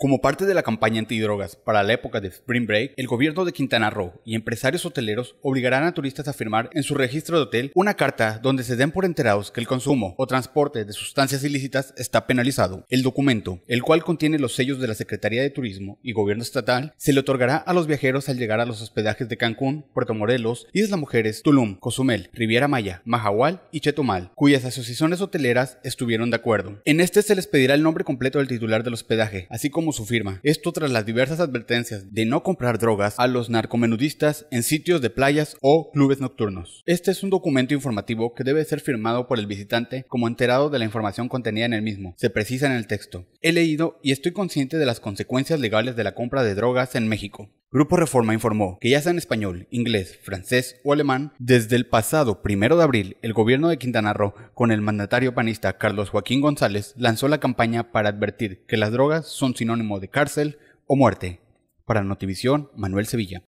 Como parte de la campaña antidrogas para la época de Spring Break, el gobierno de Quintana Roo y empresarios hoteleros obligarán a turistas a firmar en su registro de hotel una carta donde se den por enterados que el consumo o transporte de sustancias ilícitas está penalizado. El documento, el cual contiene los sellos de la Secretaría de Turismo y Gobierno Estatal, se le otorgará a los viajeros al llegar a los hospedajes de Cancún, Puerto Morelos, Isla Mujeres, Tulum, Cozumel, Riviera Maya, Mahahual y Chetumal, cuyas asociaciones hoteleras estuvieron de acuerdo. En este se les pedirá el nombre completo del titular del hospedaje, así como su firma. Esto tras las diversas advertencias de no comprar drogas a los narcomenudistas en sitios de playas o clubes nocturnos. Este es un documento informativo que debe ser firmado por el visitante como enterado de la información contenida en el mismo. Se precisa en el texto. He leído y estoy consciente de las consecuencias legales de la compra de drogas en México. Grupo Reforma informó que ya sea en español, inglés, francés o alemán, desde el pasado primero de abril, el gobierno de Quintana Roo, con el mandatario panista Carlos Joaquín González, lanzó la campaña para advertir que las drogas son sinónimos de cárcel o muerte. Para Notivisión, Manuel Sevilla.